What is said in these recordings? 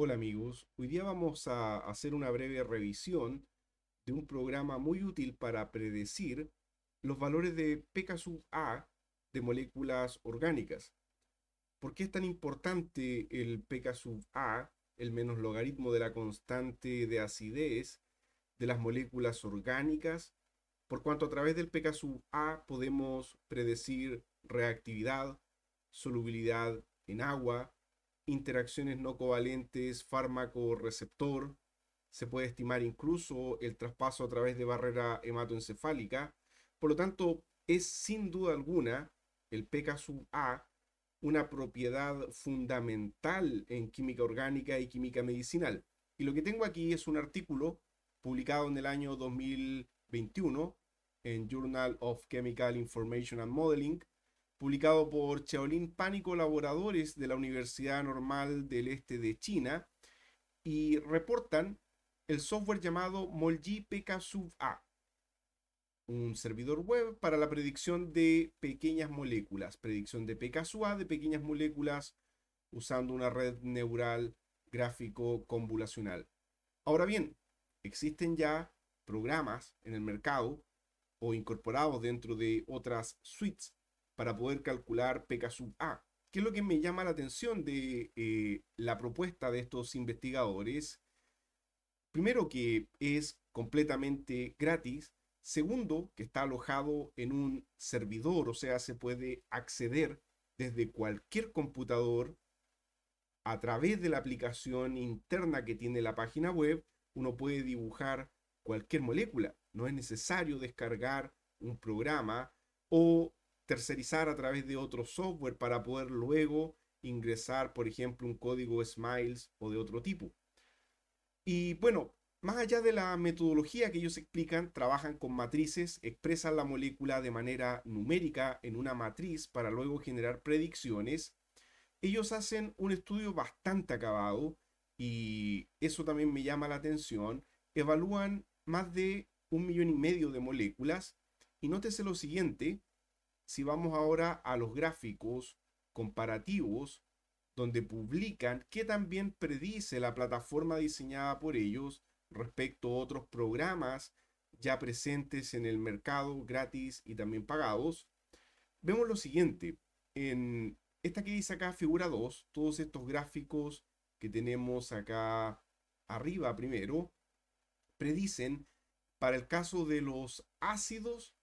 Hola amigos, hoy día vamos a hacer una breve revisión de un programa muy útil para predecir los valores de pKa A de moléculas orgánicas. ¿Por qué es tan importante el pKa A, el menos logaritmo de la constante de acidez de las moléculas orgánicas? Por cuanto a través del pKa A podemos predecir reactividad, solubilidad en agua, interacciones no covalentes fármaco-receptor, se puede estimar incluso el traspaso a través de barrera hematoencefálica, por lo tanto es sin duda alguna el PK sub A una propiedad fundamental en química orgánica y química medicinal. Y lo que tengo aquí es un artículo publicado en el año 2021 en Journal of Chemical Information and Modeling, publicado por Shaolin Pan y colaboradores de la Universidad Normal del Este de China, y reportan el software llamado Molji sub a un servidor web para la predicción de pequeñas moléculas, predicción de PK-A de pequeñas moléculas usando una red neural gráfico convolucional. Ahora bien, existen ya programas en el mercado o incorporados dentro de otras suites para poder calcular PK sub A. ¿Qué es lo que me llama la atención de eh, la propuesta de estos investigadores? Primero que es completamente gratis. Segundo, que está alojado en un servidor, o sea, se puede acceder desde cualquier computador a través de la aplicación interna que tiene la página web. Uno puede dibujar cualquier molécula. No es necesario descargar un programa o tercerizar a través de otro software para poder luego ingresar, por ejemplo, un código Smiles o de otro tipo. Y bueno, más allá de la metodología que ellos explican, trabajan con matrices, expresan la molécula de manera numérica en una matriz para luego generar predicciones. Ellos hacen un estudio bastante acabado y eso también me llama la atención. Evalúan más de un millón y medio de moléculas y nótese lo siguiente, si vamos ahora a los gráficos comparativos, donde publican que también predice la plataforma diseñada por ellos respecto a otros programas ya presentes en el mercado, gratis y también pagados, vemos lo siguiente. En esta que dice acá, figura 2, todos estos gráficos que tenemos acá arriba primero, predicen para el caso de los ácidos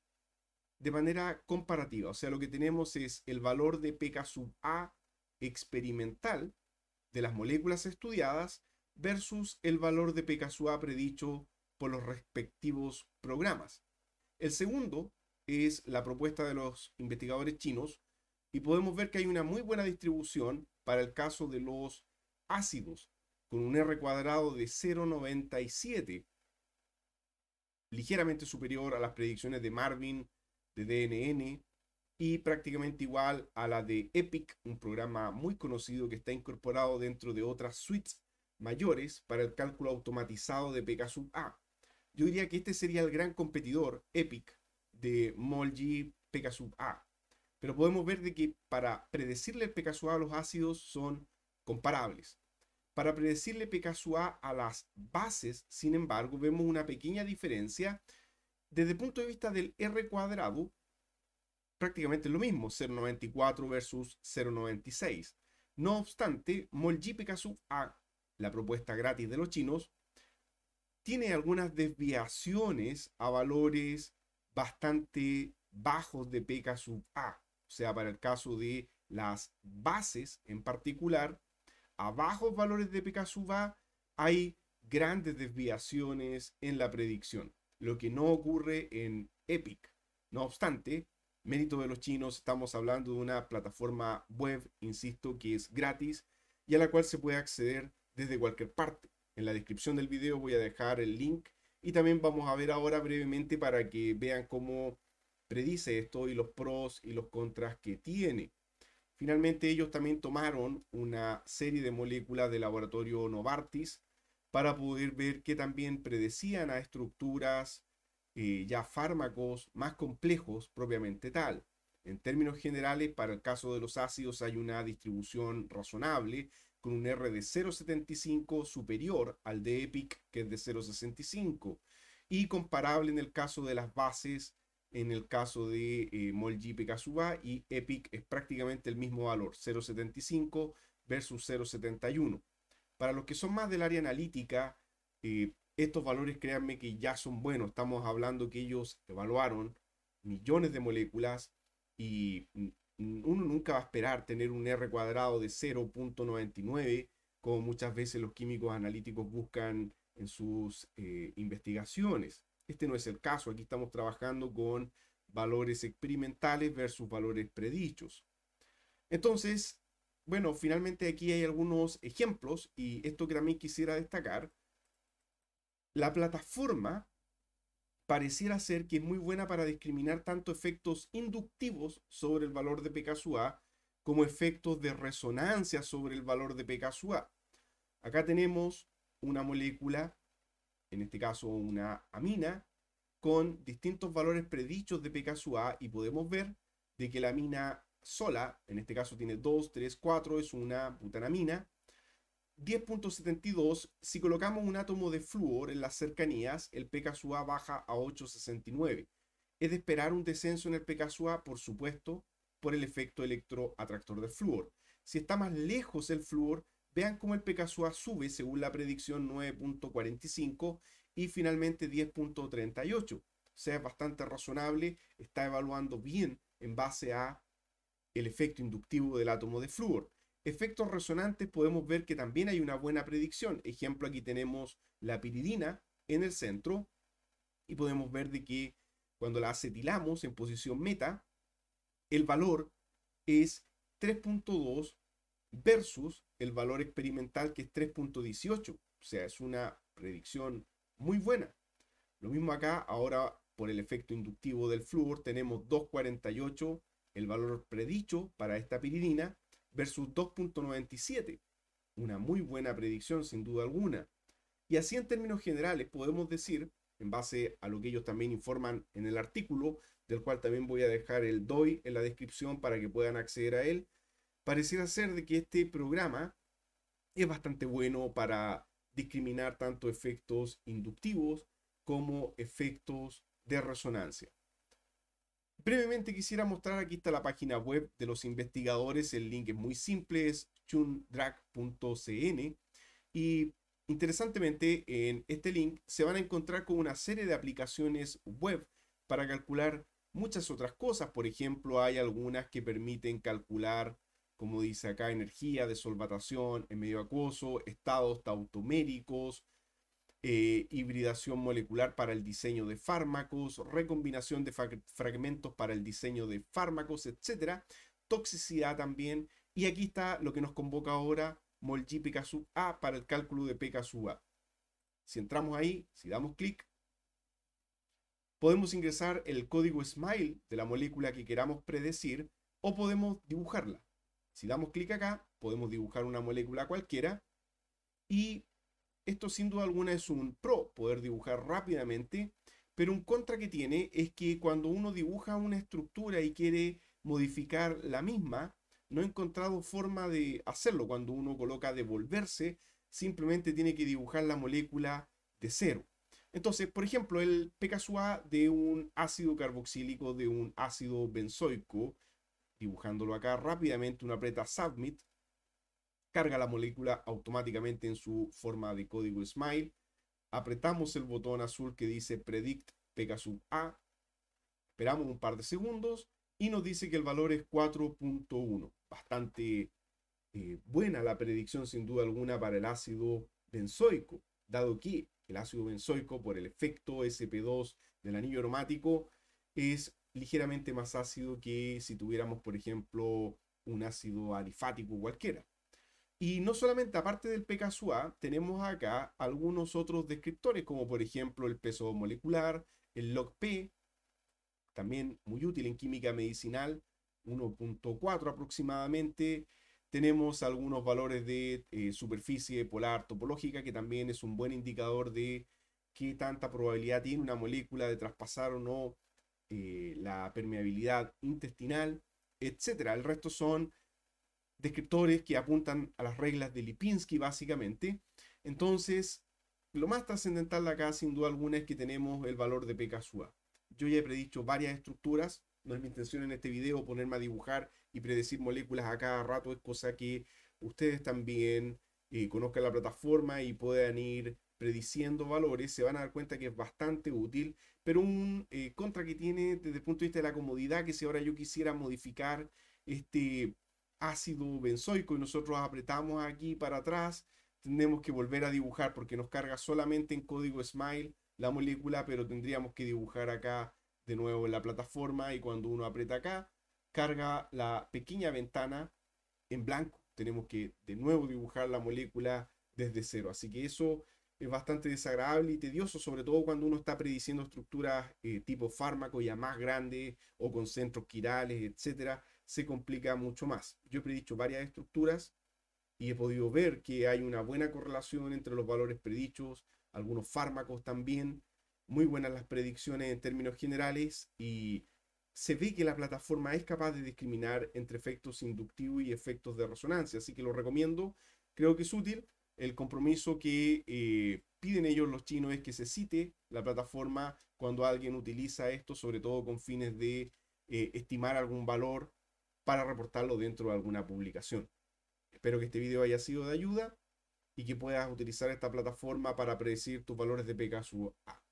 de manera comparativa. O sea, lo que tenemos es el valor de pK sub A experimental de las moléculas estudiadas versus el valor de pK sub A predicho por los respectivos programas. El segundo es la propuesta de los investigadores chinos y podemos ver que hay una muy buena distribución para el caso de los ácidos, con un R cuadrado de 0,97, ligeramente superior a las predicciones de Marvin de DNN y prácticamente igual a la de Epic, un programa muy conocido que está incorporado dentro de otras suites mayores para el cálculo automatizado de pKa. A. Yo diría que este sería el gran competidor Epic de Molgi pKa, A. Pero podemos ver de que para predecirle el pKa A los ácidos son comparables. Para predecirle pKa A a las bases, sin embargo, vemos una pequeña diferencia desde el punto de vista del R cuadrado, prácticamente lo mismo, 0.94 versus 0.96. No obstante, PK sub A, la propuesta gratis de los chinos, tiene algunas desviaciones a valores bastante bajos de pK sub A. O sea, para el caso de las bases en particular, a bajos valores de pK sub A hay grandes desviaciones en la predicción lo que no ocurre en Epic. No obstante, mérito de los chinos, estamos hablando de una plataforma web, insisto, que es gratis y a la cual se puede acceder desde cualquier parte. En la descripción del video voy a dejar el link y también vamos a ver ahora brevemente para que vean cómo predice esto y los pros y los contras que tiene. Finalmente ellos también tomaron una serie de moléculas del laboratorio Novartis para poder ver que también predecían a estructuras, eh, ya fármacos más complejos propiamente tal. En términos generales, para el caso de los ácidos hay una distribución razonable, con un R de 0,75 superior al de EPIC, que es de 0,65, y comparable en el caso de las bases, en el caso de eh, suba y EPIC es prácticamente el mismo valor, 0,75 versus 0,71. Para los que son más del área analítica, eh, estos valores créanme que ya son buenos. Estamos hablando que ellos evaluaron millones de moléculas y uno nunca va a esperar tener un R cuadrado de 0.99 como muchas veces los químicos analíticos buscan en sus eh, investigaciones. Este no es el caso, aquí estamos trabajando con valores experimentales versus valores predichos. Entonces, bueno, finalmente aquí hay algunos ejemplos y esto que también quisiera destacar. La plataforma pareciera ser que es muy buena para discriminar tanto efectos inductivos sobre el valor de pKa como efectos de resonancia sobre el valor de pKa. Acá tenemos una molécula, en este caso una amina, con distintos valores predichos de pKa y podemos ver de que la amina sola, en este caso tiene 2, 3, 4, es una butanamina. 10.72, si colocamos un átomo de flúor en las cercanías, el pKa baja a 8.69. Es de esperar un descenso en el pKa, por supuesto, por el efecto electroatractor del flúor. Si está más lejos el flúor, vean cómo el pKa sube según la predicción 9.45 y finalmente 10.38. O sea, es bastante razonable, está evaluando bien en base a el efecto inductivo del átomo de flúor. Efectos resonantes podemos ver que también hay una buena predicción. Ejemplo, aquí tenemos la piridina en el centro y podemos ver de que cuando la acetilamos en posición meta, el valor es 3.2 versus el valor experimental que es 3.18. O sea, es una predicción muy buena. Lo mismo acá, ahora por el efecto inductivo del flúor tenemos 248 el valor predicho para esta piridina versus 2.97. Una muy buena predicción sin duda alguna. Y así en términos generales podemos decir, en base a lo que ellos también informan en el artículo, del cual también voy a dejar el DOI en la descripción para que puedan acceder a él, pareciera ser de que este programa es bastante bueno para discriminar tanto efectos inductivos como efectos de resonancia. Previamente quisiera mostrar, aquí está la página web de los investigadores, el link es muy simple, es chundrag.cn y interesantemente en este link se van a encontrar con una serie de aplicaciones web para calcular muchas otras cosas, por ejemplo hay algunas que permiten calcular como dice acá, energía, de solvatación en medio acuoso, estados tautoméricos, eh, hibridación molecular para el diseño de fármacos, recombinación de fragmentos para el diseño de fármacos, etc. Toxicidad también. Y aquí está lo que nos convoca ahora Molgi sub A para el cálculo de sub A. Si entramos ahí, si damos clic, podemos ingresar el código SMILE de la molécula que queramos predecir o podemos dibujarla. Si damos clic acá, podemos dibujar una molécula cualquiera y esto sin duda alguna es un pro, poder dibujar rápidamente, pero un contra que tiene es que cuando uno dibuja una estructura y quiere modificar la misma, no he encontrado forma de hacerlo. Cuando uno coloca devolverse, simplemente tiene que dibujar la molécula de cero. Entonces, por ejemplo, el pKa de un ácido carboxílico de un ácido benzoico, dibujándolo acá rápidamente, una preta Submit, carga la molécula automáticamente en su forma de código Smile. Apretamos el botón azul que dice Predict Pegasub A. Esperamos un par de segundos y nos dice que el valor es 4.1. Bastante eh, buena la predicción sin duda alguna para el ácido benzoico, dado que el ácido benzoico por el efecto SP2 del anillo aromático es ligeramente más ácido que si tuviéramos, por ejemplo, un ácido alifático cualquiera. Y no solamente, aparte del PKSUA, tenemos acá algunos otros descriptores, como por ejemplo el peso molecular, el logP p también muy útil en química medicinal, 1.4 aproximadamente. Tenemos algunos valores de eh, superficie polar topológica, que también es un buen indicador de qué tanta probabilidad tiene una molécula de traspasar o no eh, la permeabilidad intestinal, etc. El resto son descriptores que apuntan a las reglas de Lipinski básicamente. Entonces, lo más trascendental acá sin duda alguna es que tenemos el valor de pKa. Yo ya he predicho varias estructuras, no es mi intención en este video ponerme a dibujar y predecir moléculas a cada rato, es cosa que ustedes también eh, conozcan la plataforma y puedan ir prediciendo valores, se van a dar cuenta que es bastante útil, pero un eh, contra que tiene desde el punto de vista de la comodidad, que si ahora yo quisiera modificar este ácido benzoico y nosotros apretamos aquí para atrás, tenemos que volver a dibujar porque nos carga solamente en código SMILE la molécula, pero tendríamos que dibujar acá de nuevo en la plataforma y cuando uno aprieta acá, carga la pequeña ventana en blanco. Tenemos que de nuevo dibujar la molécula desde cero. Así que eso es bastante desagradable y tedioso, sobre todo cuando uno está prediciendo estructuras eh, tipo fármaco ya más grandes o con centros quirales, etcétera se complica mucho más. Yo he predicho varias estructuras y he podido ver que hay una buena correlación entre los valores predichos, algunos fármacos también, muy buenas las predicciones en términos generales y se ve que la plataforma es capaz de discriminar entre efectos inductivos y efectos de resonancia, así que lo recomiendo, creo que es útil. El compromiso que eh, piden ellos los chinos es que se cite la plataforma cuando alguien utiliza esto, sobre todo con fines de eh, estimar algún valor para reportarlo dentro de alguna publicación. Espero que este video haya sido de ayuda y que puedas utilizar esta plataforma para predecir tus valores de PK A.